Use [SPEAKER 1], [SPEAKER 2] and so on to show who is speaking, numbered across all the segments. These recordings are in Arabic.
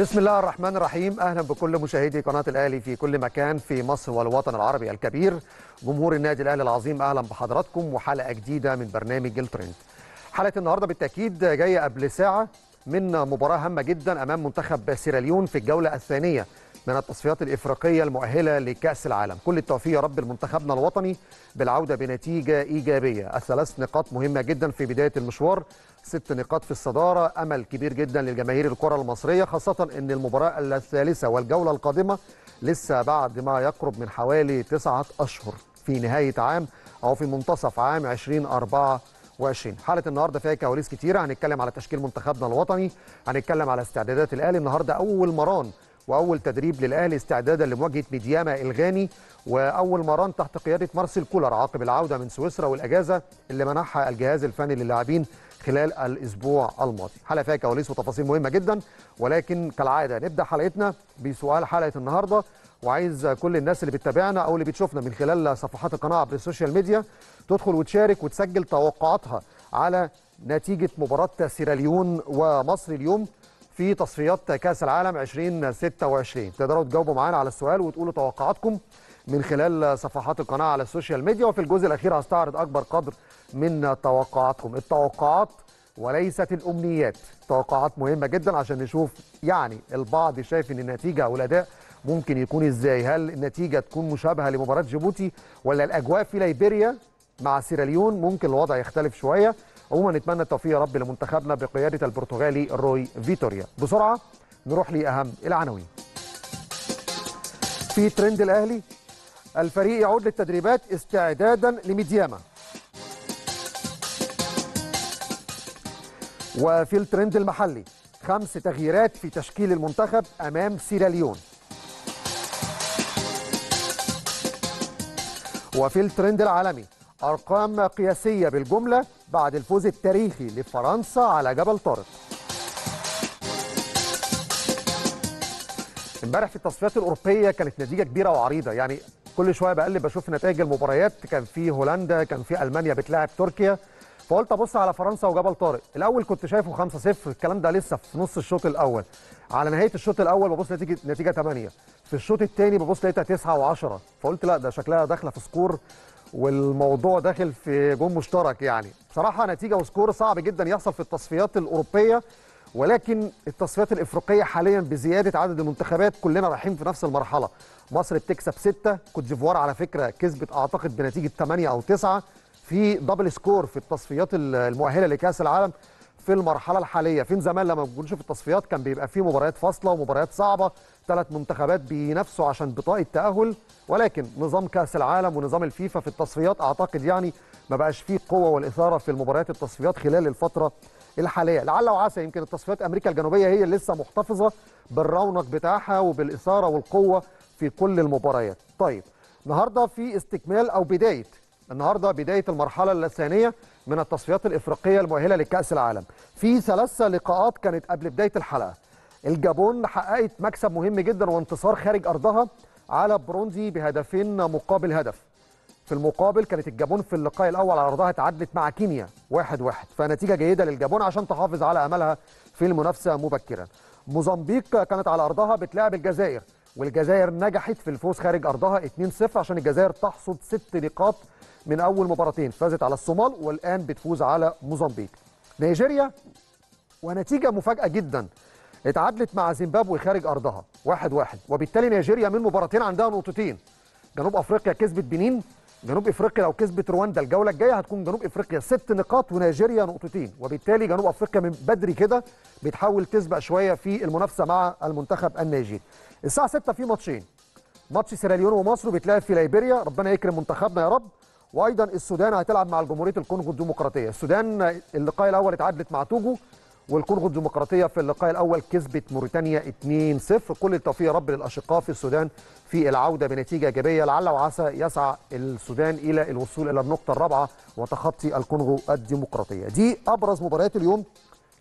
[SPEAKER 1] بسم الله الرحمن الرحيم اهلا بكل مشاهدي قناه الاهلي في كل مكان في مصر والوطن العربي الكبير جمهور النادي الاهلي العظيم اهلا بحضراتكم وحلقه جديده من برنامج الترند حلقه النهارده بالتاكيد جايه قبل ساعه من مباراه هامه جدا امام منتخب سيراليون في الجوله الثانيه من التصفيات الإفريقية المؤهلة لكأس العالم كل التوفيق يا رب لمنتخبنا الوطني بالعودة بنتيجة إيجابية الثلاث نقاط مهمة جدا في بداية المشوار ست نقاط في الصدارة أمل كبير جدا للجماهير الكرة المصرية خاصة أن المباراة الثالثة والجولة القادمة لسه بعد ما يقرب من حوالي تسعة أشهر في نهاية عام أو في منتصف عام 2024 حالة النهاردة فيها كواليس كتيرة هنتكلم على تشكيل منتخبنا الوطني هنتكلم على استعدادات الأهلي النهاردة أول مران واول تدريب للاهلي استعدادا لمواجهه ميدياما الغاني واول مران تحت قياده مارسيل كولر عقب العوده من سويسرا والاجازه اللي منحها الجهاز الفني للاعبين خلال الاسبوع الماضي حلقه فيها كواليس وتفاصيل مهمه جدا ولكن كالعاده نبدا حلقتنا بسؤال حلقه النهارده وعايز كل الناس اللي بتتابعنا او اللي بتشوفنا من خلال صفحات القناه عبر السوشيال ميديا تدخل وتشارك وتسجل توقعاتها على نتيجه مباراه سيراليون ومصر اليوم في تصفيات كاس العالم 2026 تقدروا تجاوبوا معانا على السؤال وتقولوا توقعاتكم من خلال صفحات القناه على السوشيال ميديا وفي الجزء الاخير هستعرض اكبر قدر من توقعاتكم التوقعات وليست الامنيات توقعات مهمه جدا عشان نشوف يعني البعض شايف ان النتيجه او الاداء ممكن يكون ازاي هل النتيجه تكون مشابهه لمباراه جيبوتي ولا الاجواء في ليبيريا مع سيراليون ممكن الوضع يختلف شويه عموما نتمنى التوفيق يا رب لمنتخبنا بقياده البرتغالي روي فيتوريا بسرعه نروح لاهم العناوين في ترند الاهلي الفريق يعود للتدريبات استعدادا لميدياما وفي الترند المحلي خمس تغييرات في تشكيل المنتخب امام سيراليون وفي الترند العالمي أرقام قياسية بالجملة بعد الفوز التاريخي لفرنسا على جبل طارق امبارح في التصفيات الأوروبية كانت نتيجة كبيرة وعريضة يعني كل شوية بقلب بشوف نتائج المباريات كان في هولندا كان في ألمانيا بتلاعب تركيا فقلت ابص على فرنسا وجبل طارق الاول كنت شايفه 5-0 الكلام ده لسه في نص الشوط الاول على نهايه الشوط الاول ببص نتيجه نتيجه 8 في الشوط الثاني ببص لقيتها 9 و10 فقلت لا ده شكلها داخله في سكور والموضوع داخل في جون مشترك يعني بصراحه نتيجه وسكور صعب جدا يحصل في التصفيات الاوروبيه ولكن التصفيات الافريقيه حاليا بزياده عدد المنتخبات كلنا رايحين في نفس المرحله مصر بتكسب ستة كوت ديفوار على فكره كسبت اعتقد بنتيجه 8 او 9 في دبل سكور في التصفيات المؤهله لكاس العالم في المرحله الحاليه فين زمان لما بنشوف التصفيات كان بيبقى فيه مباريات فاصله ومباريات صعبه ثلاث منتخبات بينافسوا عشان بطاقه تاهل ولكن نظام كاس العالم ونظام الفيفا في التصفيات اعتقد يعني ما بقاش فيه قوه والاثاره في المباريات التصفيات خلال الفتره الحاليه لعل وعسى يمكن التصفيات امريكا الجنوبيه هي اللي لسه محتفظه بالرونق بتاعها وبالاثاره والقوه في كل المباريات طيب النهارده في استكمال او بدايه النهارده بدايه المرحله الثانيه من التصفيات الافريقيه المؤهله لكاس العالم في ثلاثه لقاءات كانت قبل بدايه الحلقه الجابون حققت مكسب مهم جدا وانتصار خارج ارضها على برونزي بهدفين مقابل هدف في المقابل كانت الجابون في اللقاء الاول على ارضها اتعادلت مع كينيا 1-1 واحد واحد. فنتيجه جيده للجابون عشان تحافظ على املها في المنافسه مبكرا موزمبيق كانت على ارضها بتلاعب الجزائر والجزائر نجحت في الفوز خارج ارضها 2-0 عشان الجزائر تحصد ست نقاط من اول مباراتين فازت على الصومال والان بتفوز على موزمبيق نيجيريا ونتيجه مفاجاه جدا اتعادلت مع زيمبابوي خارج ارضها 1-1 واحد واحد. وبالتالي نيجيريا من مباراتين عندها نقطتين جنوب افريقيا كسبت بنين جنوب افريقيا لو كسبت رواندا الجوله الجايه هتكون جنوب افريقيا ست نقاط ونيجيريا نقطتين وبالتالي جنوب افريقيا من بدري كده بتحاول تسبق شويه في المنافسه مع المنتخب النيجيري الساعه 6 في ماتشين ماتش سيراليون ومصر بيتلعب في ليبيريا ربنا يكرم منتخبنا يا رب وايضا السودان هتلعب مع جمهوريه الكونغو الديمقراطيه السودان اللقاء الاول اتعادلت مع توجو والكونغو الديمقراطيه في اللقاء الاول كسبت موريتانيا 2-0 كل التوفيق يا رب للاشقاء في السودان في العوده بنتيجه ايجابيه لعل وعسى يسعى السودان الى الوصول الى النقطه الرابعه وتخطي الكونغو الديمقراطيه دي ابرز مباريات اليوم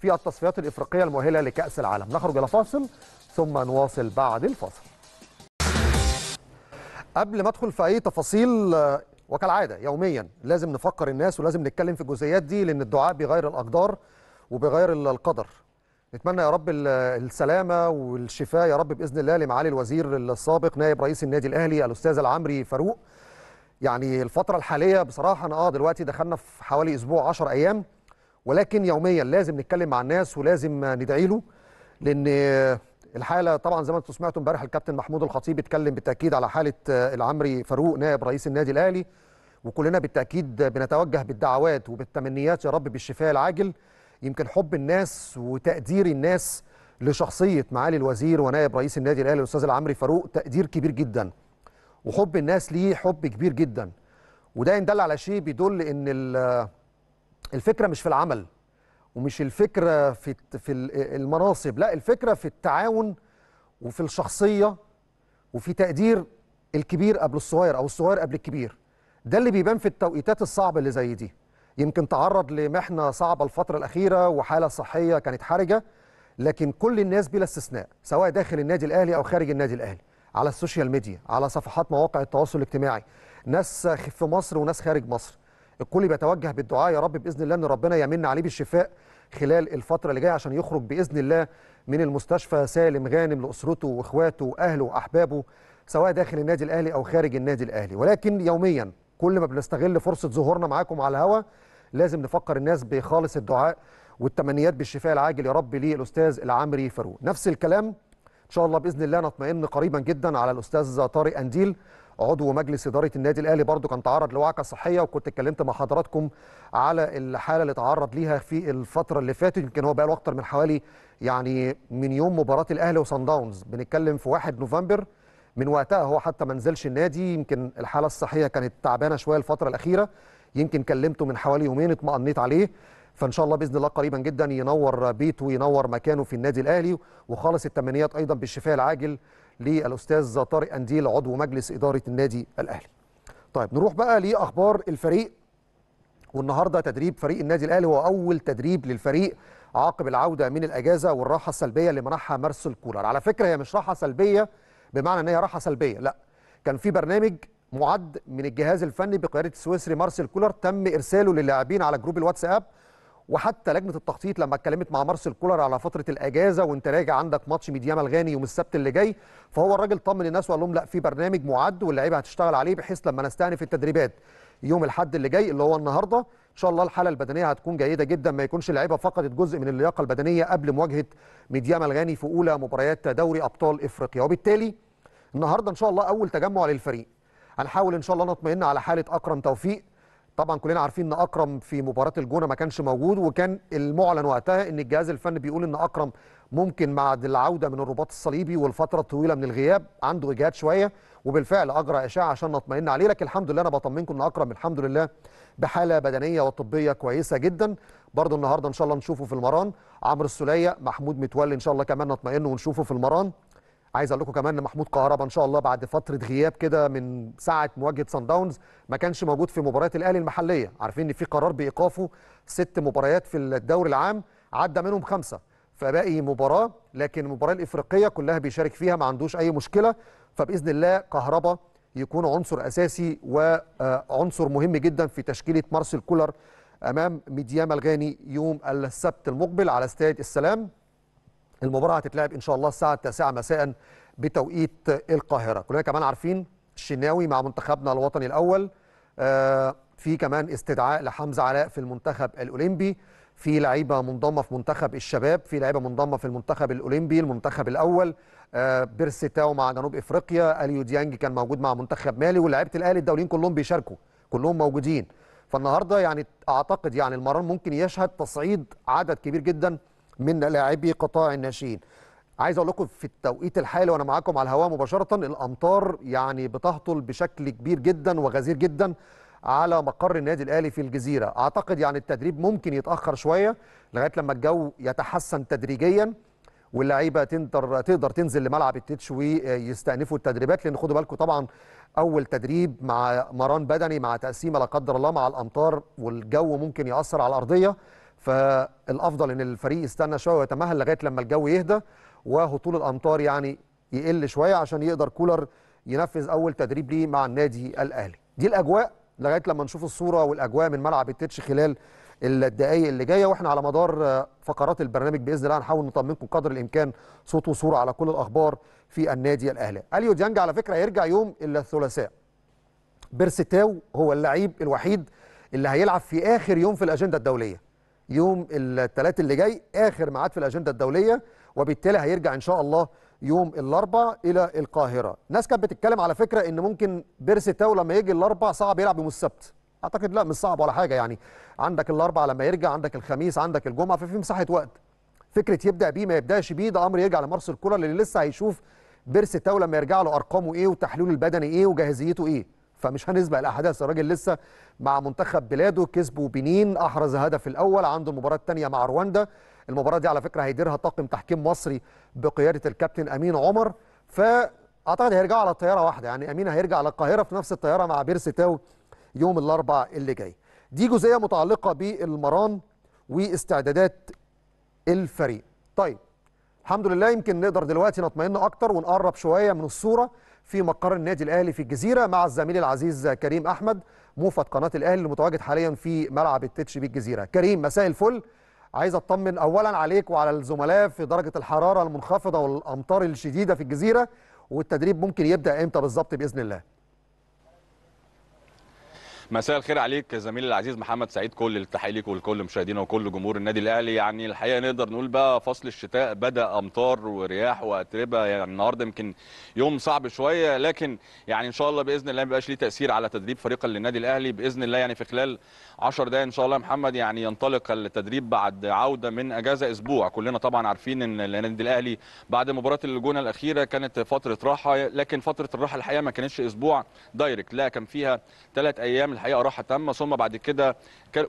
[SPEAKER 1] في التصفيات الافريقيه المؤهله لكاس العالم نخرج الى فاصل ثم نواصل بعد الفاصل قبل ما ادخل في اي تفاصيل وكالعاده يوميا لازم نفكر الناس ولازم نتكلم في الجزئيات دي لان الدعاء بيغير الاقدار وبغير القدر نتمنى يا رب السلامه والشفاء يا رب باذن الله لمعالي الوزير السابق نائب رئيس النادي الاهلي الاستاذ العمري فاروق يعني الفتره الحاليه بصراحه انا اه دلوقتي دخلنا في حوالي اسبوع 10 ايام ولكن يوميا لازم نتكلم مع الناس ولازم ندعي له لان الحاله طبعا زي ما انتم سمعتوا امبارح الكابتن محمود الخطيب اتكلم بالتاكيد على حاله العمري فاروق نائب رئيس النادي الاهلي وكلنا بالتاكيد بنتوجه بالدعوات وبالتمنيات يا رب بالشفاء العاجل يمكن حب الناس وتقدير الناس لشخصيه معالي الوزير ونائب رئيس النادي الاهلي الاستاذ العمري فاروق تقدير كبير جدا وحب الناس ليه حب كبير جدا وده يندل على شيء بيدل ان الفكره مش في العمل ومش الفكره في في المناصب لا الفكره في التعاون وفي الشخصيه وفي تقدير الكبير قبل الصغير او الصغير قبل الكبير ده اللي بيبان في التوقيتات الصعبه اللي زي دي يمكن تعرض لمحنه صعبه الفتره الاخيره وحاله صحيه كانت حرجه لكن كل الناس بلا استثناء سواء داخل النادي الاهلي او خارج النادي الاهلي على السوشيال ميديا على صفحات مواقع التواصل الاجتماعي ناس في مصر وناس خارج مصر الكل بيتوجه بالدعاء يا رب باذن الله ان ربنا يمن عليه بالشفاء خلال الفتره اللي جايه عشان يخرج باذن الله من المستشفى سالم غانم لاسرته واخواته واهله واحبابه سواء داخل النادي الاهلي او خارج النادي الاهلي ولكن يوميا كل ما بنستغل فرصه ظهورنا معاكم على الهواء لازم نفكر الناس بخالص الدعاء والتمنيات بالشفاء العاجل يا رب للاستاذ العمري فاروق نفس الكلام ان شاء الله باذن الله نطمئن قريبا جدا على الاستاذ طارق انديل عضو مجلس اداره النادي الاهلي برضو كان تعرض لوعكه صحيه وكنت اتكلمت مع حضراتكم على الحاله اللي تعرض ليها في الفتره اللي فاتت يمكن هو بقى له اكتر من حوالي يعني من يوم مباراه الاهلي وصن داونز بنتكلم في 1 نوفمبر من وقتها هو حتى ما نزلش النادي يمكن الحاله الصحيه كانت تعبانه شويه الفتره الاخيره يمكن كلمته من حوالي يومين اطمأنيت عليه فان شاء الله باذن الله قريبا جدا ينور بيته وينور مكانه في النادي الاهلي وخالص التمنيات ايضا بالشفاء العاجل للاستاذ طارق انديل عضو مجلس اداره النادي الاهلي. طيب نروح بقى لاخبار الفريق والنهارده تدريب فريق النادي الاهلي هو اول تدريب للفريق عقب العوده من الاجازه والراحه السلبيه اللي منحها مارسيل كولر على فكره هي مش راحه سلبيه بمعنى ان هي راحه سلبيه لا كان في برنامج معد من الجهاز الفني بقياده السويسري مارسيل كولر تم ارساله للاعبين على جروب الواتساب وحتى لجنه التخطيط لما اتكلمت مع مارسيل كولر على فتره الاجازه وانت راجع عندك ماتش ميدياما الغاني يوم السبت اللي جاي فهو الراجل طمن الناس وقال لهم لا في برنامج معد واللعيبه هتشتغل عليه بحيث لما نستأنف التدريبات يوم الحد اللي جاي اللي هو النهارده ان شاء الله الحاله البدنيه هتكون جيده جدا ما يكونش اللعيبه فقدت جزء من اللياقه البدنيه قبل مواجهه ميدياما الغاني في اولى مباريات دوري ابطال افريقيا وبالتالي النهارده ان شاء الله اول تجمع للفريق هنحاول ان شاء الله نطمئن على حاله اكرم توفيق طبعا كلنا عارفين ان اكرم في مباراه الجونه ما كانش موجود وكان المعلن وقتها ان الجهاز الفني بيقول ان اكرم ممكن بعد العوده من الرباط الصليبي والفتره الطويله من الغياب عنده اجهاد شويه وبالفعل اجرى اشعه عشان نطمئن عليه لكن الحمد لله انا بطمنكم ان اكرم الحمد لله بحاله بدنيه وطبيه كويسه جدا برضه النهارده ان شاء الله نشوفه في المران عمرو السليه محمود متولي ان شاء الله كمان نطمئنه ونشوفه في المران عايز اقول لكم كمان ان محمود كهربا ان شاء الله بعد فتره غياب كده من ساعه مواجهه سان داونز ما كانش موجود في مباريات الاهلي المحليه عارفين ان في قرار بايقافه ست مباريات في الدوري العام عدى منهم خمسه فباقي مباراه لكن المباراه الافريقيه كلها بيشارك فيها ما عندوش اي مشكله فباذن الله كهربا يكون عنصر اساسي وعنصر آه، مهم جدا في تشكيله مارسيل كولر امام ميديا الغاني يوم السبت المقبل على استاد السلام المباراه هتتلعب ان شاء الله الساعه 9 مساء بتوقيت القاهره كلنا كمان عارفين الشناوي مع منتخبنا الوطني الاول آه، في كمان استدعاء لحمزه علاء في المنتخب الاولمبي في لعيبه منضمه في منتخب الشباب في لعيبه منضمه في المنتخب الاولمبي المنتخب الاول آه، بيرسيتاو مع جنوب افريقيا اليو ديانج كان موجود مع منتخب مالي ولاعيبه الاهلي الدوليين كلهم بيشاركوا كلهم موجودين فالنهارده يعني اعتقد يعني المران ممكن يشهد تصعيد عدد كبير جدا من لاعبي قطاع الناشئين عايز اقول لكم في التوقيت الحالي وانا معاكم على الهواء مباشره الامطار يعني بتهطل بشكل كبير جدا وغزير جدا على مقر النادي الاهلي في الجزيره اعتقد يعني التدريب ممكن يتاخر شويه لغايه لما الجو يتحسن تدريجيا واللعيبه تقدر تقدر تنزل لملعب التتش ويستأنفوا التدريبات لان خدوا بالكم طبعا اول تدريب مع مران بدني مع تقسيمه لا قدر الله مع الامطار والجو ممكن ياثر على الارضيه فالافضل ان الفريق يستنى شويه ويتمهل لغايه لما الجو يهدى وهطول الامطار يعني يقل شويه عشان يقدر كولر ينفذ اول تدريب ليه مع النادي الاهلي دي الاجواء لغايه لما نشوف الصوره والاجواء من ملعب التتش خلال الدقائق اللي جايه واحنا على مدار فقرات البرنامج باذن الله هنحاول نطمنكم قدر الامكان صوت وصوره على كل الاخبار في النادي الاهلي اليو ديانج على فكره هيرجع يوم الثلاثاء بيرستاو هو اللعيب الوحيد اللي هيلعب في اخر يوم في الاجنده الدوليه يوم الثلاث اللي جاي اخر ميعاد في الاجنده الدوليه وبالتالي هيرجع ان شاء الله يوم الاربع الى القاهره ناس كانت بتتكلم على فكره ان ممكن بيرسي تاو لما يجي الاربع صعب يلعب يوم السبت اعتقد لا مش صعب ولا حاجه يعني عندك الاربع لما يرجع عندك الخميس عندك الجمعه ففي مساحه وقت فكره يبدا بيه ما يبداش بيه ده امر يرجع لمارسيل كولر اللي لسه هيشوف بيرسي تاو لما يرجع له ارقامه ايه وتحليله البدني ايه وجاهزيته ايه فمش هنسبق الاحداث الراجل لسه مع منتخب بلاده كسبوا بنين احرز هدف الاول عنده المباراه الثانيه مع رواندا المباراه دي على فكره هيديرها طاقم تحكيم مصري بقياده الكابتن امين عمر فاعتقد هيرجعوا على طياره واحده يعني امين هيرجع على القاهره في نفس الطياره مع بيرسيتاو يوم الاربعاء اللي جاي دي جزئيه متعلقه بالمران واستعدادات الفريق طيب الحمد لله يمكن نقدر دلوقتي نطمئن اكتر ونقرب شويه من الصوره في مقر النادي الاهلي في الجزيره مع الزميل العزيز كريم احمد موفد قناه الاهلي المتواجد حاليا في ملعب التتش بالجزيره كريم مساء الفل عايز اطمن اولا عليك وعلى الزملاء في درجه الحراره المنخفضه والامطار الشديده في الجزيره والتدريب ممكن يبدا امتى بالظبط باذن الله
[SPEAKER 2] مساء الخير عليك زميلي العزيز محمد سعيد كل التحيه ليك ولكل مشاهدينا وكل جمهور النادي الاهلي يعني الحقيقه نقدر نقول بقى فصل الشتاء بدا امطار ورياح واتربه يعني النهارده يمكن يوم صعب شويه لكن يعني ان شاء الله باذن الله ما يبقاش ليه تاثير على تدريب فريقا للنادي الاهلي باذن الله يعني في خلال 10 دقائق ان شاء الله محمد يعني ينطلق التدريب بعد عوده من اجازه اسبوع كلنا طبعا عارفين ان النادي الاهلي بعد مباراه الجونه الاخيره كانت فتره راحه لكن فتره الراحه الحقيقه ما كانتش اسبوع دايركت لا كان فيها ثلاث ايام الحقيقه راحه تامه ثم بعد كده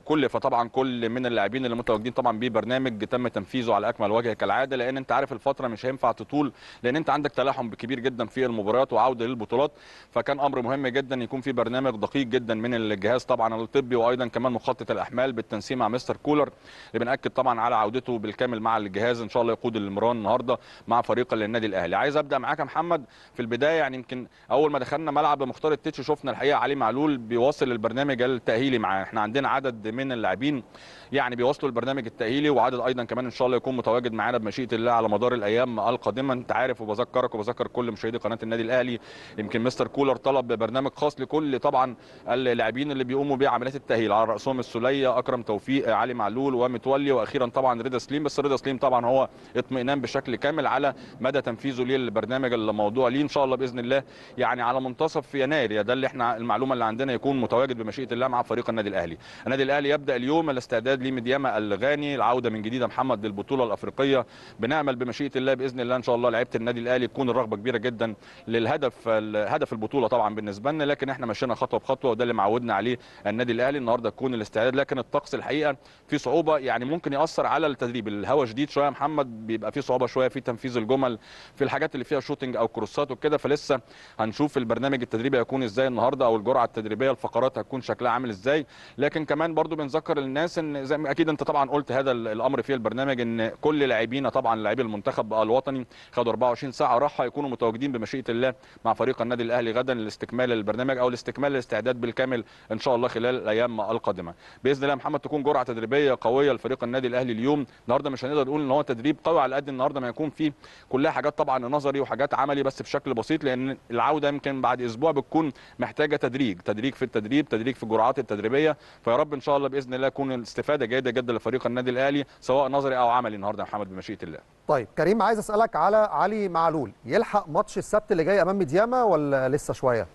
[SPEAKER 2] كل فطبعا كل من اللاعبين اللي متواجدين طبعا ببرنامج تم تنفيذه على اكمل وجه كالعاده لان انت عارف الفتره مش هينفع تطول لان انت عندك تلاحم كبير جدا في المباريات وعوده للبطولات فكان امر مهم جدا يكون في برنامج دقيق جدا من الجهاز طبعا الطبي وايضا كمان مخطط الاحمال بالتنسيق مع مستر كولر اللي بناكد طبعا على عودته بالكامل مع الجهاز ان شاء الله يقود المران النهارده مع فريق للنادي الاهلي عايز ابدا معاك يا محمد في البدايه يعني يمكن اول ما دخلنا ملعب مختار التتش شفنا الحقيقه علي معلول بيواصل البرنامج التاهيلي معاه احنا عندنا عدد من اللاعبين يعني بيواصلوا البرنامج التاهيلي وعدد ايضا كمان ان شاء الله يكون متواجد معانا بمشيئه الله على مدار الايام القادمه انت عارف وبذكرك وبذكر كل مشاهدي قناه النادي الاهلي يمكن مستر كولر طلب برنامج خاص لكل طبعا اللاعبين اللي بيقوموا بعمليات التاهيل على راسهم السليه اكرم توفيق علي معلول ومتولي واخيرا طبعا رضا سليم بس رضا سليم طبعا هو اطمئنان بشكل كامل على مدى تنفيذه للبرنامج الموضوع ليه ان شاء الله باذن الله يعني على منتصف يناير ده اللي احنا المعلومه اللي عندنا يكون متواجد ماجد بمشيئه الله مع فريق النادي الاهلي النادي الاهلي يبدا اليوم الاستعداد لمدياما الغاني العوده من جديد محمد للبطوله الافريقيه بنامل بمشيئه الله باذن الله ان شاء الله لعيبه النادي الاهلي تكون الرغبه كبيره جدا للهدف هدف البطوله طبعا بالنسبه لنا لكن احنا مشينا خطوه بخطوه وده اللي معودنا عليه النادي الاهلي النهارده تكون الاستعداد لكن الطقس الحقيقه في صعوبه يعني ممكن ياثر على التدريب الهواء شديد شويه محمد بيبقى في صعوبه شويه في تنفيذ الجمل في الحاجات اللي فيها شوتنج او كروسات وكده فلسه هنشوف البرنامج التدريبي هيكون ازاي النهارده او الجرعه التدريبيه الفقرات هتكون شكلها عامل ازاي لكن كمان برضو بنذكر الناس ان زي ما اكيد انت طبعا قلت هذا الامر في البرنامج ان كل لاعبينا طبعا لاعبي المنتخب الوطني خدوا 24 ساعه راحه يكونوا متواجدين بمشيئه الله مع فريق النادي الاهلي غدا لاستكمال البرنامج او لاستكمال الاستعداد بالكامل ان شاء الله خلال الايام القادمه باذن الله محمد تكون جرعه تدريبيه قويه لفريق النادي الاهلي اليوم النهارده مش هنقدر نقول ان هو تدريب قوي على قد النهارده ما يكون فيه كلها حاجات طبعا نظري وحاجات عملي بس بشكل بسيط لان العوده يمكن بعد اسبوع بتكون محتاجه تدريج تدريج في التدريب التدريج في الجرعات التدريبيه فيا رب ان شاء الله باذن الله تكون الاستفاده جيده جدا لفريق النادي الاهلي سواء نظري او عملي النهارده يا محمد بمشيئه الله
[SPEAKER 1] طيب كريم عايز اسالك على علي معلول يلحق ماتش السبت اللي جاي امام دياما ولا لسه شويه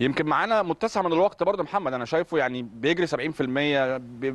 [SPEAKER 2] يمكن معانا متسع من الوقت برضه محمد انا شايفه يعني بيجري 70%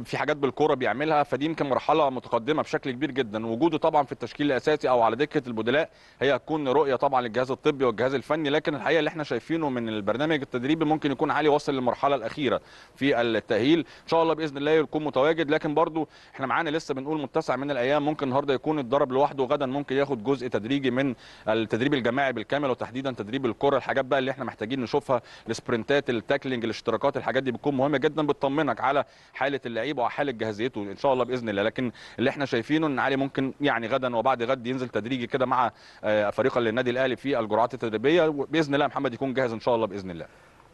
[SPEAKER 2] في حاجات بالكوره بيعملها فدي يمكن مرحله متقدمه بشكل كبير جدا وجوده طبعا في التشكيل الاساسي او على دكه البدلاء هي هتكون رؤيه طبعا للجهاز الطبي والجهاز الفني لكن الحقيقه اللي احنا شايفينه من البرنامج التدريبي ممكن يكون علي وصل للمرحله الاخيره في التاهيل ان شاء الله باذن الله يكون متواجد لكن برضه احنا معانا لسه بنقول متسع من الايام ممكن النهارده يكون اتدرب لوحده وغدا ممكن ياخد جزء تدريجي من التدريب الجماعي بالكامل وتحديدا تدريب الكره الحاجات بقى اللي احنا محتاجين نشوفها السبرنتات التاكلينج الاشتراكات الحاجات دي بتكون مهمه جدا بتطمنك على حاله اللعيب وحاله جاهزيته ان شاء الله باذن الله لكن اللي احنا شايفينه ان علي ممكن يعني غدا وبعد غد ينزل تدريجي كده مع آه، فريق للنادي الاهلي في الجرعات التدريبيه باذن الله محمد يكون جاهز ان شاء الله باذن الله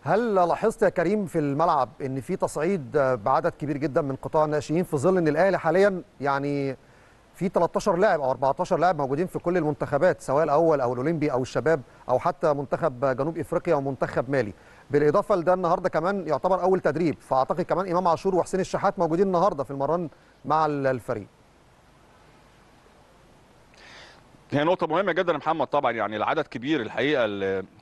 [SPEAKER 1] هل لاحظت يا كريم في الملعب ان في تصعيد بعدد كبير جدا من قطاع الناشئين في ظل ان الاهلي حاليا يعني في 13 لاعب او 14 لاعب موجودين في كل المنتخبات سواء الاول او الاولمبي او الشباب او حتى منتخب جنوب افريقيا ومنتخب مالي بالاضافه لده النهارده كمان يعتبر اول تدريب فاعتقد كمان امام عاشور وحسين الشحات موجودين النهارده في المران مع الفريق
[SPEAKER 2] هي نقطة مهمة جدا يا محمد طبعا يعني العدد كبير الحقيقة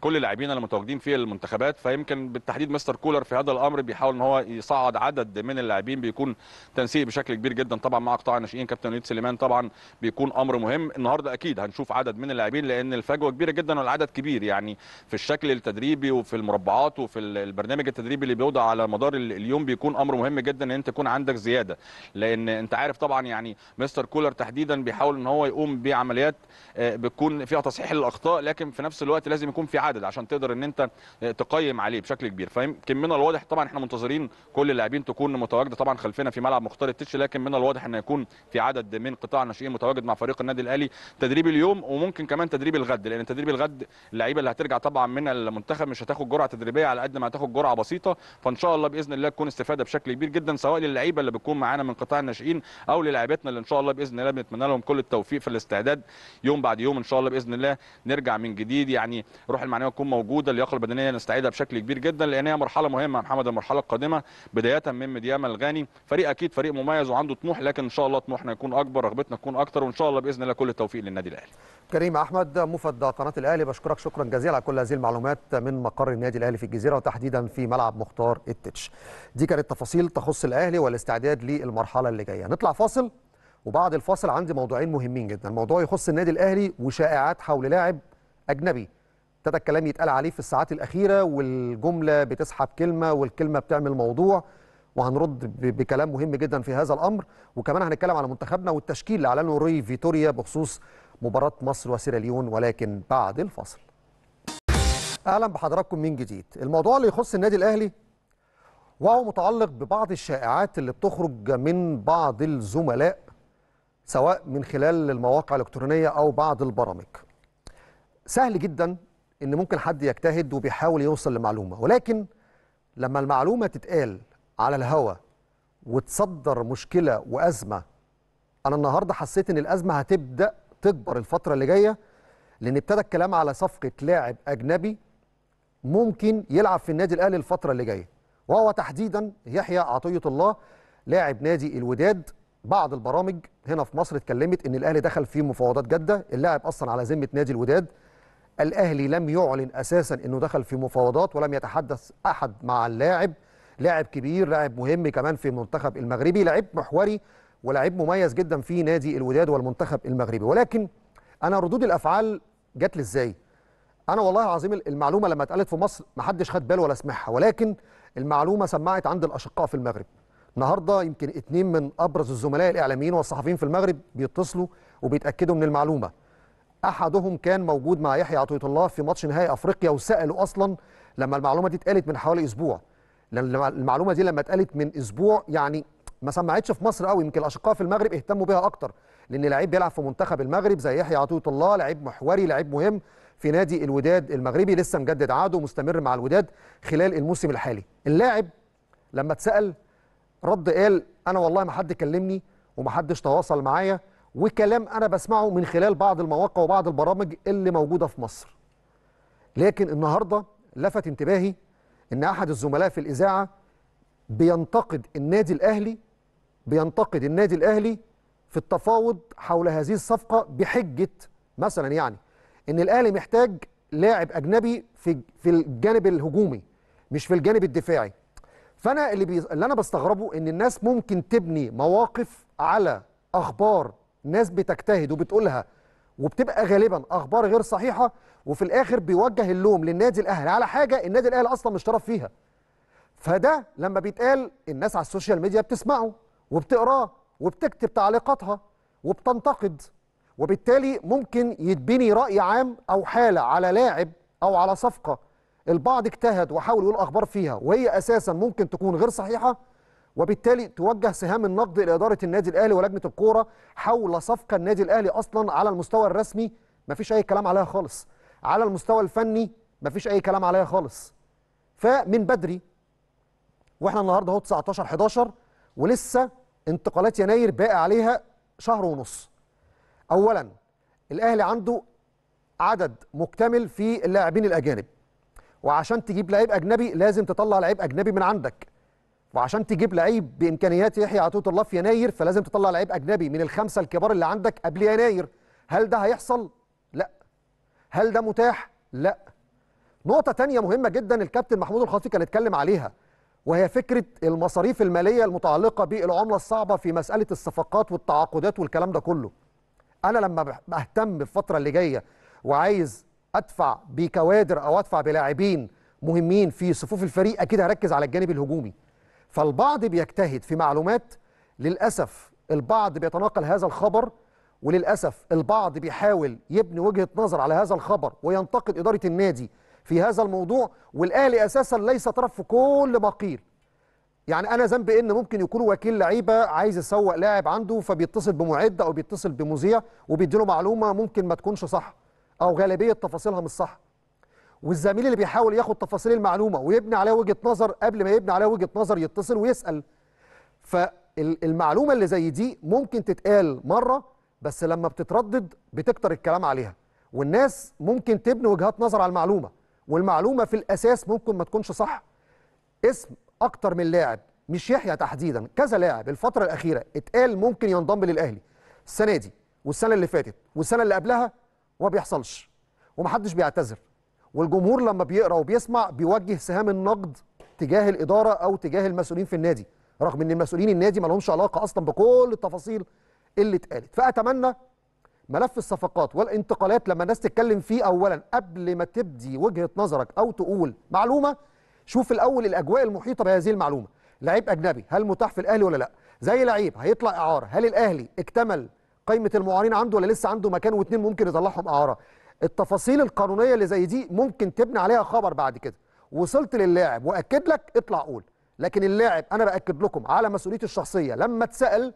[SPEAKER 2] كل اللاعبين اللي متواجدين في المنتخبات فيمكن بالتحديد مستر كولر في هذا الأمر بيحاول إن هو يصعد عدد من اللاعبين بيكون تنسيق بشكل كبير جدا طبعا مع قطاع الناشئين كابتن وليد سليمان طبعا بيكون أمر مهم النهاردة أكيد هنشوف عدد من اللاعبين لأن الفجوة كبيرة جدا والعدد كبير يعني في الشكل التدريبي وفي المربعات وفي البرنامج التدريبي اللي بيوضع على مدار اليوم بيكون أمر مهم جدا إن أنت تكون عندك زيادة لأن أنت عارف طبعا يعني مستر كولر تحديدا بيحاول إن هو يقوم بعمليات آه، بتكون فيها تصحيح للاخطاء لكن في نفس الوقت لازم يكون في عدد عشان تقدر ان انت آه، تقيم عليه بشكل كبير فيمكن من الواضح طبعا احنا منتظرين كل اللاعبين تكون متواجده طبعا خلفنا في ملعب مختار التتش لكن من الواضح ان يكون في عدد من قطاع الناشئين متواجد مع فريق النادي الاهلي تدريب اليوم وممكن كمان تدريب الغد لان تدريب الغد اللعيبه اللي هترجع طبعا من المنتخب مش هتاخد جرعه تدريبيه على قد ما هتاخد جرعه بسيطه فان شاء الله باذن الله تكون استفاده بشكل كبير جدا سواء للعيبه اللي بتكون معانا من قطاع الناشئين او للاعبتنا اللي ان شاء الله باذن الله بنتمنى لهم كل التوفيق في الاستعداد يوم بعد يوم ان شاء الله باذن الله نرجع من جديد يعني الروح المعنويه تكون موجوده اللياقه البدنيه نستعيدها بشكل كبير جدا لان هي مرحله مهمه يا محمد المرحله القادمه بدايه من مديام الغاني فريق اكيد فريق مميز وعنده طموح لكن ان شاء الله طموحنا يكون اكبر رغبتنا تكون اكتر وان شاء الله باذن الله كل التوفيق للنادي الاهلي
[SPEAKER 1] كريم احمد مفد قناه الاهلي بشكرك شكرا جزيلا على كل هذه المعلومات من مقر النادي الاهلي في الجزيره وتحديدا في ملعب مختار التتش دي كانت تفاصيل تخص الاهلي والاستعداد للمرحله اللي جايه نطلع فاصل وبعد الفاصل عندي موضوعين مهمين جدا الموضوع يخص النادي الاهلي وشائعات حول لاعب اجنبي ابتدى الكلام يتقال عليه في الساعات الاخيره والجمله بتسحب كلمه والكلمه بتعمل موضوع وهنرد بكلام مهم جدا في هذا الامر وكمان هنتكلم على منتخبنا والتشكيل اللي اعلنه روي فيتوريا بخصوص مباراه مصر وسيراليون ولكن بعد الفاصل اهلا بحضراتكم من جديد الموضوع اللي يخص النادي الاهلي وهو متعلق ببعض الشائعات اللي بتخرج من بعض الزملاء سواء من خلال المواقع الإلكترونية أو بعض البرامج سهل جدا إن ممكن حد يجتهد وبيحاول يوصل لمعلومة ولكن لما المعلومة تتقال على الهوا وتصدر مشكلة وأزمة أنا النهاردة حسيت إن الأزمة هتبدأ تكبر الفترة اللي جاية لأن ابتدى الكلام على صفقة لاعب أجنبي ممكن يلعب في النادي الأهلي الفترة اللي جاية وهو تحديدا يحيى عطية الله لاعب نادي الوداد بعض البرامج هنا في مصر اتكلمت ان الاهلي دخل في مفاوضات جده اللاعب اصلا على ذمه نادي الوداد الاهلي لم يعلن اساسا انه دخل في مفاوضات ولم يتحدث احد مع اللاعب لاعب كبير لاعب مهم كمان في المنتخب المغربي لاعب محوري ولاعب مميز جدا في نادي الوداد والمنتخب المغربي ولكن انا ردود الافعال جات لي ازاي انا والله العظيم المعلومه لما اتقالت في مصر ما حدش خد باله ولا سمعها ولكن المعلومه سمعت عند الاشقاء في المغرب النهارده يمكن اتنين من ابرز الزملاء الاعلاميين والصحفيين في المغرب بيتصلوا وبيتاكدوا من المعلومه احدهم كان موجود مع يحيى عطيه الله في ماتش نهائي افريقيا وساله اصلا لما المعلومه دي اتقالت من حوالي اسبوع المعلومه دي لما اتقالت من اسبوع يعني ما سمعتش في مصر قوي يمكن الاشقاء في المغرب اهتموا بها اكتر لان لعيب بيلعب في منتخب المغرب زي يحيى عطيه الله لعيب محوري لعيب مهم في نادي الوداد المغربي لسه مجدد عقده ومستمر مع الوداد خلال الموسم الحالي اللاعب لما اتسال رد قال انا والله ما حد كلمني وما حدش تواصل معايا وكلام انا بسمعه من خلال بعض المواقع وبعض البرامج اللي موجوده في مصر لكن النهارده لفت انتباهي ان احد الزملاء في الاذاعه بينتقد النادي الاهلي بينتقد النادي الاهلي في التفاوض حول هذه الصفقه بحجه مثلا يعني ان الاهلي محتاج لاعب اجنبي في في الجانب الهجومي مش في الجانب الدفاعي فانا اللي بي... اللي انا بستغربه ان الناس ممكن تبني مواقف على اخبار ناس بتجتهد وبتقولها وبتبقى غالبا اخبار غير صحيحه وفي الاخر بيوجه اللوم للنادي الاهلي على حاجه النادي الاهلي اصلا مش طرف فيها فده لما بيتقال الناس على السوشيال ميديا بتسمعه وبتقراه وبتكتب تعليقاتها وبتنتقد وبالتالي ممكن يتبني راي عام او حاله على لاعب او على صفقه البعض اجتهد وحاول يقول اخبار فيها وهي اساسا ممكن تكون غير صحيحه وبالتالي توجه سهام النقد الى اداره النادي الاهلي ولجنه الكوره حول صفقه النادي الاهلي اصلا على المستوى الرسمي مفيش اي كلام عليها خالص على المستوى الفني مفيش اي كلام عليها خالص فمن بدري واحنا النهارده اهو 19 11 ولسه انتقالات يناير باقي عليها شهر ونص اولا الاهلي عنده عدد مكتمل في اللاعبين الاجانب وعشان تجيب لعيب اجنبي لازم تطلع لعيب اجنبي من عندك وعشان تجيب لعيب بامكانيات يحيى عطيه الله في يناير فلازم تطلع لعيب اجنبي من الخمسه الكبار اللي عندك قبل يناير هل ده هيحصل لا هل ده متاح لا نقطه تانية مهمه جدا الكابتن محمود الخطيب كان اتكلم عليها وهي فكره المصاريف الماليه المتعلقه بالعمله الصعبه في مساله الصفقات والتعاقدات والكلام ده كله انا لما بهتم الفتره اللي جايه وعايز ادفع بكوادر او ادفع بلاعبين مهمين في صفوف الفريق اكيد هركز على الجانب الهجومي فالبعض بيجتهد في معلومات للاسف البعض بيتناقل هذا الخبر وللاسف البعض بيحاول يبني وجهه نظر على هذا الخبر وينتقد اداره النادي في هذا الموضوع والاهلي اساسا ليس طرف في كل ما قيل يعني انا ذنب ان ممكن يكون وكيل لعيبه عايز يسوق لاعب عنده فبيتصل بمعد او بيتصل بمذيع وبيديله معلومه ممكن ما تكونش صح او غالبيه تفاصيلها مش صح والزميل اللي بيحاول ياخد تفاصيل المعلومه ويبني عليها وجهه نظر قبل ما يبني عليها وجهه نظر يتصل ويسال فالمعلومه اللي زي دي ممكن تتقال مره بس لما بتتردد بتكتر الكلام عليها والناس ممكن تبني وجهات نظر على المعلومه والمعلومه في الاساس ممكن ما تكونش صح اسم اكتر من لاعب مش يحيى تحديدا كذا لاعب الفتره الاخيره اتقال ممكن ينضم للاهلي السنه دي والسنه اللي فاتت والسنه اللي قبلها وما بيحصلش ومحدش بيعتذر والجمهور لما بيقرا وبيسمع بيوجه سهام النقد تجاه الاداره او تجاه المسؤولين في النادي رغم ان المسؤولين النادي ما لهمش علاقه اصلا بكل التفاصيل اللي اتقالت فاتمنى ملف الصفقات والانتقالات لما الناس تتكلم فيه اولا قبل ما تبدي وجهه نظرك او تقول معلومه شوف الاول الاجواء المحيطه بهذه المعلومه لعيب اجنبي هل متاح في الاهلي ولا لا زي لعيب هيطلع اعاره هل الاهلي اكتمل قائمه المعارين عنده ولا لسه عنده مكان واثنين ممكن يطلعهم اعاره التفاصيل القانونيه اللي زي دي ممكن تبني عليها خبر بعد كده وصلت للاعب واكد لك اطلع قول لكن اللاعب انا باكد لكم على مسؤوليتي الشخصيه لما اتسال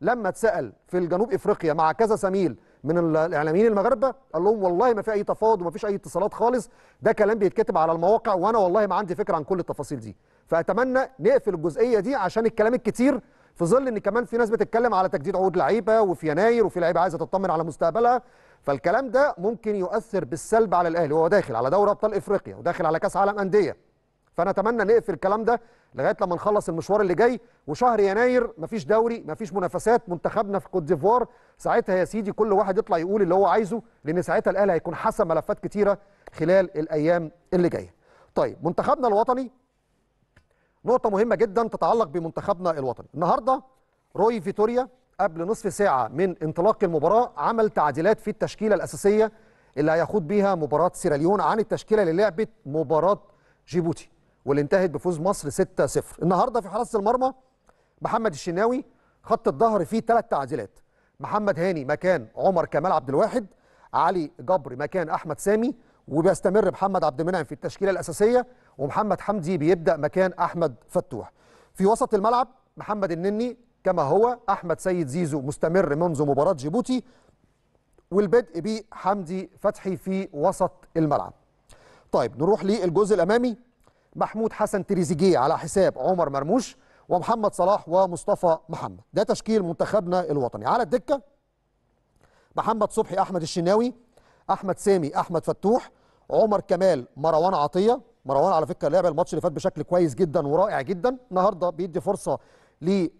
[SPEAKER 1] لما اتسال في الجنوب افريقيا مع كذا زميل من الاعلاميين المغاربه قال لهم والله ما في اي تفاوض وما فيش اي اتصالات خالص ده كلام بيتكتب على المواقع وانا والله ما عندي فكره عن كل التفاصيل دي فاتمنى نقفل الجزئيه دي عشان الكلام الكتير في ظل ان كمان في ناس بتتكلم على تجديد عقود لعيبه وفي يناير وفي لعيبه عايزه تطمن على مستقبلها فالكلام ده ممكن يؤثر بالسلب على الاهلي وهو داخل على دوري ابطال افريقيا وداخل على كاس عالم انديه فنتمنى نقفل الكلام ده لغايه لما نخلص المشوار اللي جاي وشهر يناير مفيش دوري مفيش منافسات منتخبنا في كوت ديفوار ساعتها يا سيدي كل واحد يطلع يقول اللي هو عايزه لان ساعتها الاهلي هيكون حسم ملفات كتيره خلال الايام اللي جايه طيب منتخبنا الوطني نقطة مهمة جدا تتعلق بمنتخبنا الوطني النهاردة روي فيتوريا قبل نصف ساعة من انطلاق المباراة عمل تعديلات في التشكيلة الأساسية اللي هيخوض بيها مباراة سيراليون عن التشكيلة اللي لعبت مباراة جيبوتي واللي انتهت بفوز مصر 6-0 النهاردة في حراسة المرمى محمد الشناوي خط الظهر فيه ثلاث تعديلات محمد هاني مكان عمر كمال عبد الواحد علي جبر مكان أحمد سامي وبيستمر محمد عبد المنعم في التشكيله الاساسيه ومحمد حمدي بيبدا مكان احمد فتوح في وسط الملعب محمد النني كما هو احمد سيد زيزو مستمر منذ مباراه جيبوتي والبدء بحمدي فتحي في وسط الملعب طيب نروح للجزء الامامي محمود حسن تريزيجيه على حساب عمر مرموش ومحمد صلاح ومصطفى محمد ده تشكيل منتخبنا الوطني على الدكه محمد صبحي احمد الشناوي احمد سامي احمد فتوح عمر كمال مروان عطيه مروان على فكره لعب الماتش اللي فات بشكل كويس جدا ورائع جدا النهارده بيدي فرصه لحمد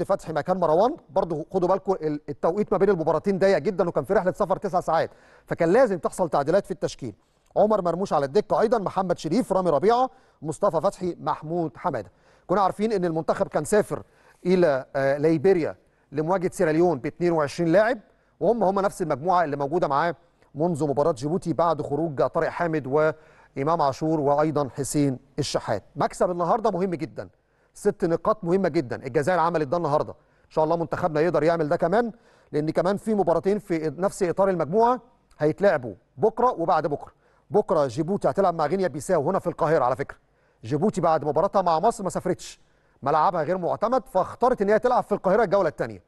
[SPEAKER 1] آه، فتحي مكان مروان برضه خدوا بالكم التوقيت ما بين المباراتين ضيق جدا وكان في رحله سفر تسع ساعات فكان لازم تحصل تعديلات في التشكيل عمر مرموش على الدكه ايضا محمد شريف رامي ربيعه مصطفى فتحي محمود حماده كنا عارفين ان المنتخب كان سافر الى آه، ليبيريا لمواجهه سيراليون ب 22 لاعب وهم هم نفس المجموعه اللي موجوده معاه منذ مباراة جيبوتي بعد خروج طارق حامد وإمام عاشور وأيضا حسين الشحات مكسب النهاردة مهم جدا ست نقاط مهمة جدا الجزائر عملت ده النهاردة إن شاء الله منتخبنا يقدر يعمل ده كمان لأن كمان في مباراتين في نفس إطار المجموعة هيتلعبوا بكرة وبعد بكرة بكرة جيبوتي هتلعب مع غينيا بيساو هنا في القاهرة على فكرة جيبوتي بعد مباراتها مع مصر ما سافرتش ملعبها غير معتمد فاختارت ان هي تلعب في القاهره الجوله الثانيه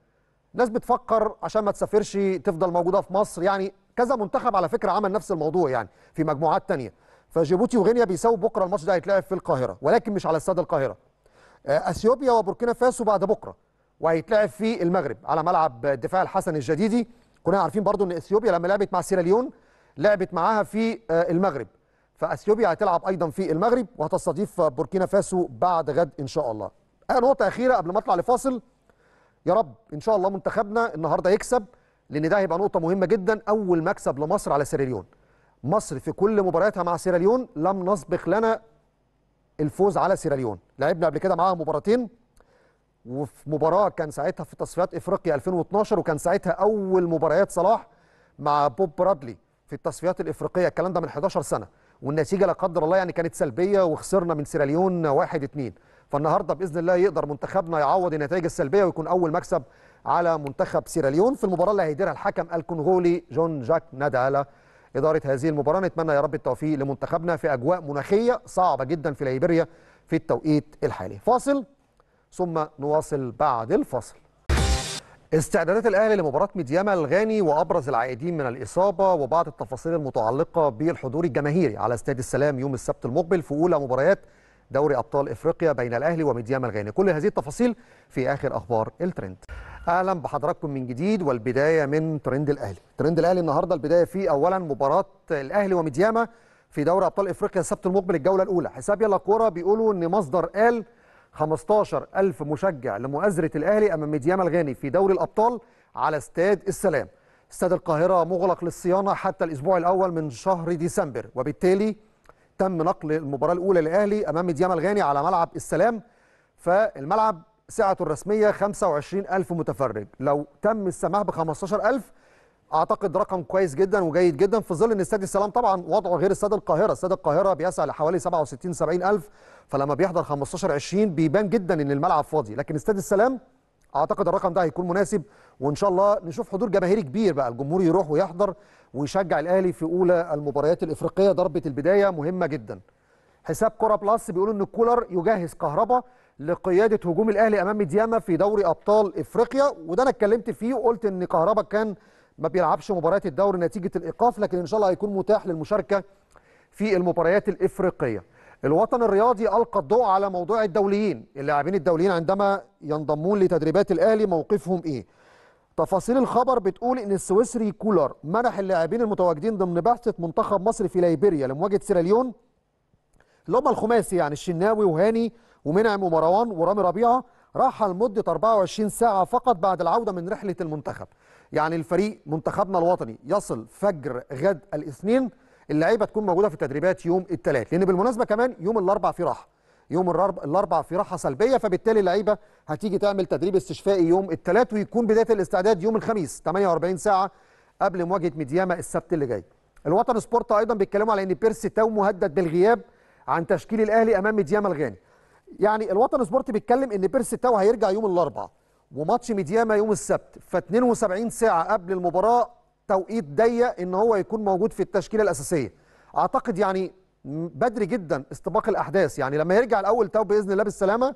[SPEAKER 1] ناس بتفكر عشان ما تسافرش تفضل موجوده في مصر يعني كذا منتخب على فكره عمل نفس الموضوع يعني في مجموعات ثانيه فجيبوتي وغينيا بيساووا بكره الماتش ده هيتلعب في القاهره ولكن مش على استاد القاهره آه، اثيوبيا وبوركينا فاسو بعد بكره وهيتلعب في المغرب على ملعب دفاع الحسن الجديدي كنا عارفين برضو ان اثيوبيا لما لعبت مع سيراليون لعبت معاها في آه، المغرب فاثيوبيا هتلعب ايضا في المغرب وهتستضيف بوركينا فاسو بعد غد ان شاء الله آه، نقطه اخيره قبل ما اطلع لفاصل يا رب ان شاء الله منتخبنا النهارده يكسب لان ده هيبقى نقطه مهمه جدا اول مكسب لمصر على سيراليون مصر في كل مبارياتها مع سيراليون لم نسبق لنا الفوز على سيراليون لعبنا قبل كده معاها مباراتين وفي مباراه كان ساعتها في تصفيات افريقيا 2012 وكان ساعتها اول مباريات صلاح مع بوب برادلي في التصفيات الافريقيه الكلام ده من 11 سنه والنتيجه لا قدر الله يعني كانت سلبيه وخسرنا من سيراليون 1 2 فالنهارده باذن الله يقدر منتخبنا يعوض النتائج السلبيه ويكون اول مكسب على منتخب سيراليون في المباراه اللي هيديرها الحكم الكونغولي جون جاك نادالا اداره هذه المباراه نتمنى يا رب التوفيق لمنتخبنا في اجواء مناخيه صعبه جدا في ليبيريا في التوقيت الحالي فاصل ثم نواصل بعد الفاصل استعدادات الاهلي لمباراه ميدياما الغاني وابرز العائدين من الاصابه وبعض التفاصيل المتعلقه بالحضور الجماهيري على استاد السلام يوم السبت المقبل في اولى مباريات دوري ابطال افريقيا بين الاهلي وميدياما الغاني كل هذه التفاصيل في اخر اخبار الترند اهلا بحضراتكم من جديد والبدايه من ترند الاهلي ترند الاهلي النهارده البدايه فيه اولا مباراه الاهلي وميدياما في دوري ابطال افريقيا السبت المقبل الجوله الاولى حساب يلا كوره بيقولوا ان مصدر قال 15000 مشجع لمؤازره الاهلي امام ميدياما الغاني في دوري الابطال على استاد السلام استاد القاهره مغلق للصيانه حتى الاسبوع الاول من شهر ديسمبر وبالتالي تم نقل المباراه الاولى للاهلي امام ميدياما الغاني على ملعب السلام فالملعب سعته الرسميه 25000 متفرج لو تم السماح ب 15000 اعتقد رقم كويس جدا وجيد جدا في ظل ان استاد السلام طبعا وضعه غير استاد القاهره استاد القاهره بيسع لحوالي 67 70000 فلما بيحضر 15 20 بيبان جدا ان الملعب فاضي لكن استاد السلام اعتقد الرقم ده هيكون مناسب وان شاء الله نشوف حضور جماهيري كبير بقى الجمهور يروح ويحضر ويشجع الاهلي في اولى المباريات الافريقيه ضربه البدايه مهمه جدا حساب كره بلس بيقول ان الكولر يجهز كهرباء لقياده هجوم الاهلي امام دياما في دوري ابطال افريقيا وده انا اتكلمت فيه وقلت ان كهربا كان ما بيلعبش مباريات الدوري نتيجه الايقاف لكن ان شاء الله هيكون متاح للمشاركه في المباريات الافريقيه. الوطن الرياضي القى الضوء على موضوع الدوليين، اللاعبين الدوليين عندما ينضمون لتدريبات الاهلي موقفهم ايه؟ تفاصيل الخبر بتقول ان السويسري كولر منح اللاعبين المتواجدين ضمن بعثه منتخب مصر في ليبيريا لمواجهه سيراليون اللي هم الخماسي يعني الشناوي وهاني ومنعم ومروان ورامي ربيعه راح لمده 24 ساعه فقط بعد العوده من رحله المنتخب يعني الفريق منتخبنا الوطني يصل فجر غد الاثنين اللعيبه تكون موجوده في التدريبات يوم الثلاث لان بالمناسبه كمان يوم الاربع في راحه يوم الاربع في راحه سلبيه فبالتالي اللعيبه هتيجي تعمل تدريب استشفائي يوم الثلاث ويكون بدايه الاستعداد يوم الخميس 48 ساعه قبل مواجهه ميدياما السبت اللي جاي الوطن سبورت ايضا بيتكلموا على ان بيرسي تاو مهدد بالغياب عن تشكيل الاهلي امام ميدياما الغاني يعني الوطن سبورت بيتكلم ان بيرسي تاو هيرجع يوم الاربعاء وماتش ميدياما يوم السبت ف 72 ساعه قبل المباراه توقيت ضيق ان هو يكون موجود في التشكيله الاساسيه اعتقد يعني بدري جدا استباق الاحداث يعني لما يرجع الاول تاو باذن الله بالسلامه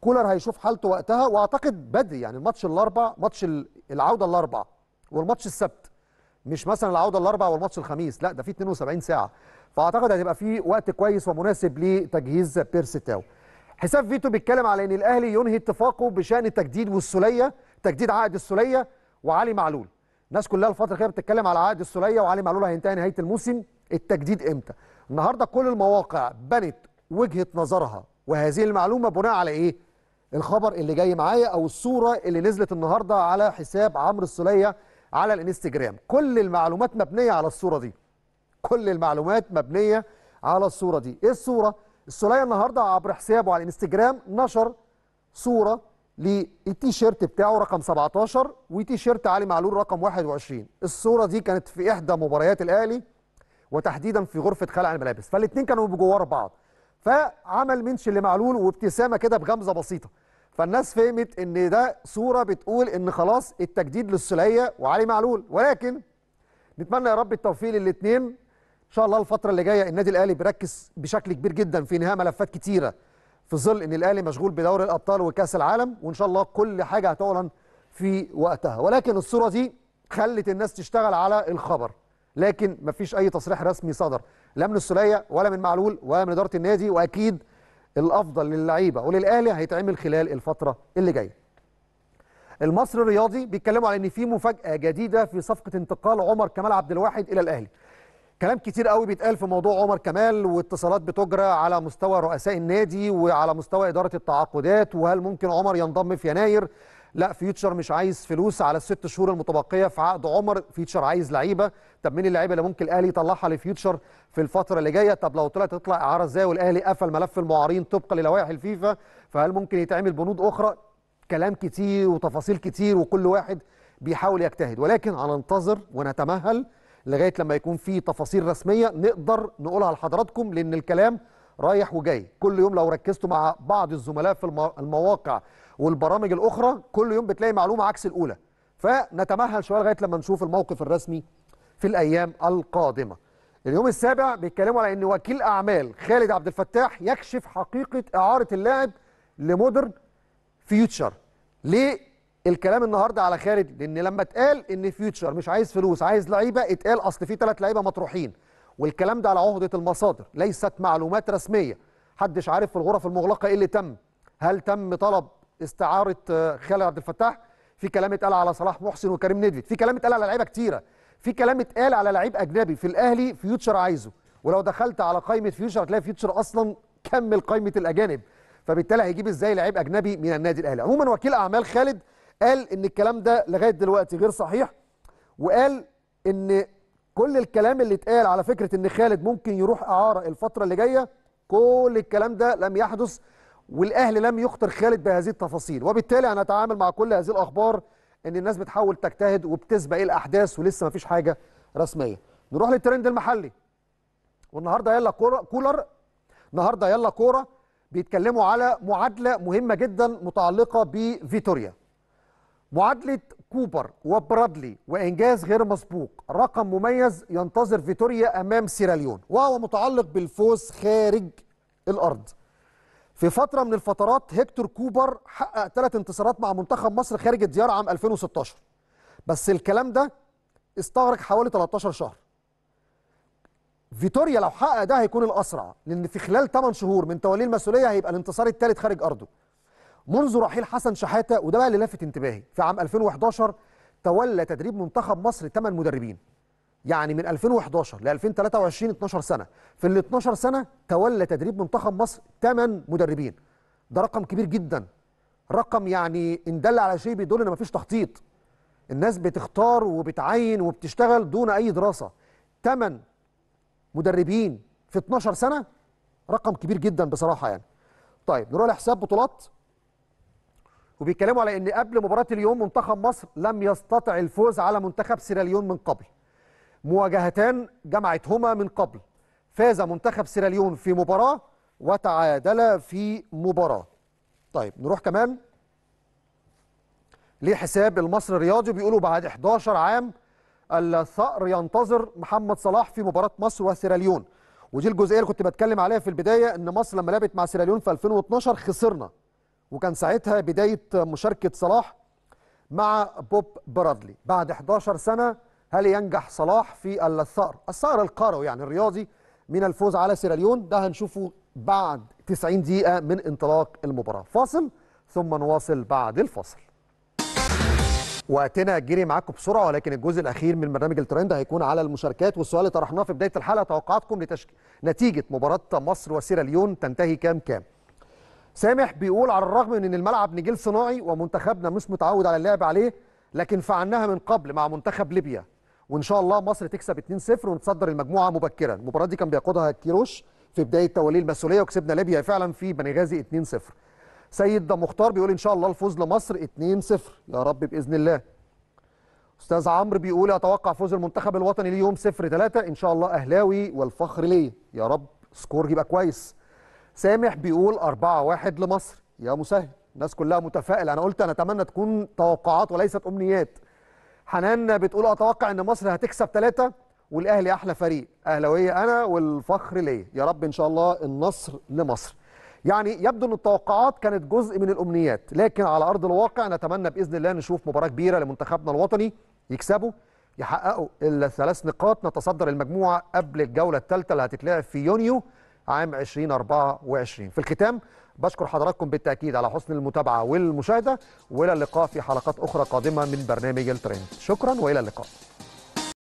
[SPEAKER 1] كولر هيشوف حالته وقتها واعتقد بدري يعني الماتش الاربع ماتش العوده الاربعاء والماتش السبت مش مثلا العوده الاربعاء والماتش الخميس لا ده في 72 ساعه فاعتقد هتبقى في وقت كويس ومناسب لتجهيز بيرسي تاو حساب فيتو بيتكلم على ان الاهلي ينهي اتفاقه بشان التجديد والسوليه تجديد عقد السوليه وعلي معلول الناس كلها الفتره الاخيره بتتكلم على عقد السوليه وعلي معلول هينتهي نهايه الموسم التجديد امتى النهارده كل المواقع بنت وجهه نظرها وهذه المعلومه بناء على ايه الخبر اللي جاي معايا او الصوره اللي نزلت النهارده على حساب عمرو السوليه على الانستجرام كل المعلومات مبنيه على الصوره دي كل المعلومات مبنيه على الصوره دي ايه الصوره السوليه النهارده عبر حسابه على الانستجرام نشر صوره للتيشيرت بتاعه رقم 17 وتيشيرت علي معلول رقم 21 الصوره دي كانت في احدى مباريات الاهلي وتحديدا في غرفه خلع الملابس فالاثنين كانوا بجوار بعض فعمل منشن لمعلول وابتسامه كده بغمزه بسيطه فالناس فهمت ان ده صوره بتقول ان خلاص التجديد للسوليه وعلي معلول ولكن نتمنى يا رب التوفيق للاثنين ان شاء الله الفتره اللي جايه النادي الاهلي بيركز بشكل كبير جدا في انهاء ملفات كتيره في ظل ان الاهلي مشغول بدوري الابطال وكاس العالم وان شاء الله كل حاجه هتعلن في وقتها ولكن الصوره دي خلت الناس تشتغل على الخبر لكن مفيش اي تصريح رسمي صدر لا من السليه ولا من معلول ولا من اداره النادي واكيد الافضل للعيبه وللاهلي هيتعمل خلال الفتره اللي جايه المصري الرياضي بيتكلموا على ان في مفاجاه جديده في صفقه انتقال عمر كمال عبد الواحد الى الاهلي كلام كتير قوي بيتقال في موضوع عمر كمال واتصالات بتجرى على مستوى رؤساء النادي وعلى مستوى إدارة التعاقدات وهل ممكن عمر ينضم في يناير لا فيوتشر مش عايز فلوس على الست شهور المتبقيه في عقد عمر فيوتشر عايز لعيبه طب مين اللعيبه اللي ممكن الاهلي يطلعها لفيوتشر في الفتره اللي جايه طب لو طلعت تطلع اعاره ازاي والاهلي قفل ملف المعارين طبقا للوائح الفيفا فهل ممكن يتعمل بنود اخرى كلام كتير وتفاصيل كتير وكل واحد بيحاول يجتهد ولكن هننتظر ونتمهل لغايه لما يكون في تفاصيل رسميه نقدر نقولها لحضراتكم لان الكلام رايح وجاي كل يوم لو ركزتوا مع بعض الزملاء في المواقع والبرامج الاخرى كل يوم بتلاقي معلومه عكس الاولى فنتمهل شويه لغايه لما نشوف الموقف الرسمي في الايام القادمه اليوم السابع بيتكلموا على ان وكيل اعمال خالد عبد الفتاح يكشف حقيقه اعاره اللاعب لمودرن فيوتشر ليه الكلام النهارده على خارج لان لما اتقال ان فيوتشر مش عايز فلوس عايز لعيبه اتقال اصل في ثلاث لعيبه مطروحين والكلام ده على عهده المصادر ليست معلومات رسميه حدش عارف في الغرف المغلقه ايه اللي تم هل تم طلب استعاره آه، خالد عبد الفتاح في كلام اتقال على صلاح محسن وكريم ندفد في كلام اتقال على لعيبه كتيره في كلام اتقال على لعيب اجنبي في الاهلي فيوتشر عايزه ولو دخلت على قائمه فيوتشر هتلاقي فيوتشر اصلا كمل قائمه الاجانب فبالتالي هيجيب ازاي لعيب اجنبي من النادي الاهلي عموما وكيل اعمال خالد قال ان الكلام ده لغايه دلوقتي غير صحيح وقال ان كل الكلام اللي اتقال على فكره ان خالد ممكن يروح اعاره الفتره اللي جايه كل الكلام ده لم يحدث والاهلي لم يخطر خالد بهذه التفاصيل وبالتالي انا اتعامل مع كل هذه الاخبار ان الناس بتحاول تجتهد وبتسبق الاحداث ولسه ما فيش حاجه رسميه نروح للترند المحلي والنهارده يلا كوره كولر النهارده يلا كوره بيتكلموا على معادله مهمه جدا متعلقه بفيتوريا معادلة كوبر وبرادلي وإنجاز غير مسبوق رقم مميز ينتظر فيتوريا أمام سيراليون وهو متعلق بالفوز خارج الأرض في فترة من الفترات هيكتور كوبر حقق ثلاث انتصارات مع منتخب مصر خارج الديار عام 2016 بس الكلام ده استغرق حوالي 13 شهر فيتوريا لو حقق ده هيكون الأسرع لأن في خلال 8 شهور من توليه المسؤولية هيبقى الانتصار الثالث خارج أرضه منذ رحيل حسن شحاته وده بقى اللي لفت انتباهي في عام 2011 تولى تدريب منتخب مصر 8 مدربين يعني من 2011 ل 2023 12 سنه في ال 12 سنه تولى تدريب منتخب مصر 8 مدربين ده رقم كبير جدا رقم يعني ان دل على شيء بيدل ان مفيش تخطيط الناس بتختار وبتعين وبتشتغل دون اي دراسه 8 مدربين في 12 سنه رقم كبير جدا بصراحه يعني طيب نروح لحساب بطولات وبيتكلموا على ان قبل مباراه اليوم منتخب مصر لم يستطع الفوز على منتخب سيراليون من قبل مواجهتان جمعتهما من قبل فاز منتخب سيراليون في مباراه وتعادل في مباراه طيب نروح كمان لحساب المصري الرياضي بيقولوا بعد 11 عام الثأر ينتظر محمد صلاح في مباراة مصر وسيراليون ودي الجزئية اللي كنت بتكلم عليها في البداية إن مصر لما لعبت مع سيراليون في 2012 خسرنا وكان ساعتها بداية مشاركة صلاح مع بوب برادلي بعد 11 سنة هل ينجح صلاح في الثأر الثأر القروي يعني الرياضي من الفوز على سيراليون ده هنشوفه بعد 90 دقيقة من انطلاق المباراة فاصل ثم نواصل بعد الفاصل وقتنا جري معاكم بسرعه ولكن الجزء الاخير من برنامج الترند هيكون على المشاركات والسؤال اللي طرحناه في بدايه الحلقه توقعاتكم لتشكيل نتيجه مباراه مصر وسيراليون تنتهي كام كام سامح بيقول على الرغم من ان الملعب نجيل صناعي ومنتخبنا مش متعود على اللعب عليه لكن فعلناها من قبل مع منتخب ليبيا وان شاء الله مصر تكسب 2-0 ونتصدر المجموعه مبكرا المباراه دي كان بيقودها كيروش في بدايه توليه المسؤوليه وكسبنا ليبيا فعلا في بنغازي 2-0 سيد مختار بيقول ان شاء الله الفوز لمصر 2-0 يا رب باذن الله استاذ عمرو بيقول اتوقع فوز المنتخب الوطني اليوم 0-3 ان شاء الله اهلاوي والفخر ليه يا رب سكور يبقى كويس سامح بيقول 4-1 لمصر يا مسهل الناس كلها متفائله انا قلت انا اتمنى تكون توقعات وليست امنيات حنان بتقول اتوقع ان مصر هتكسب ثلاثة والاهلي احلى فريق اهلاويه انا والفخر ليا يا رب ان شاء الله النصر لمصر يعني يبدو ان التوقعات كانت جزء من الامنيات لكن على ارض الواقع نتمنى باذن الله نشوف مباراه كبيره لمنتخبنا الوطني يكسبوا يحققوا الثلاث نقاط نتصدر المجموعه قبل الجوله الثالثه اللي هتتلعب في يونيو عام 2024 في الختام بشكر حضراتكم بالتأكيد على حسن المتابعة والمشاهدة وإلى اللقاء في حلقات أخرى قادمة من برنامج الترند شكرا وإلى اللقاء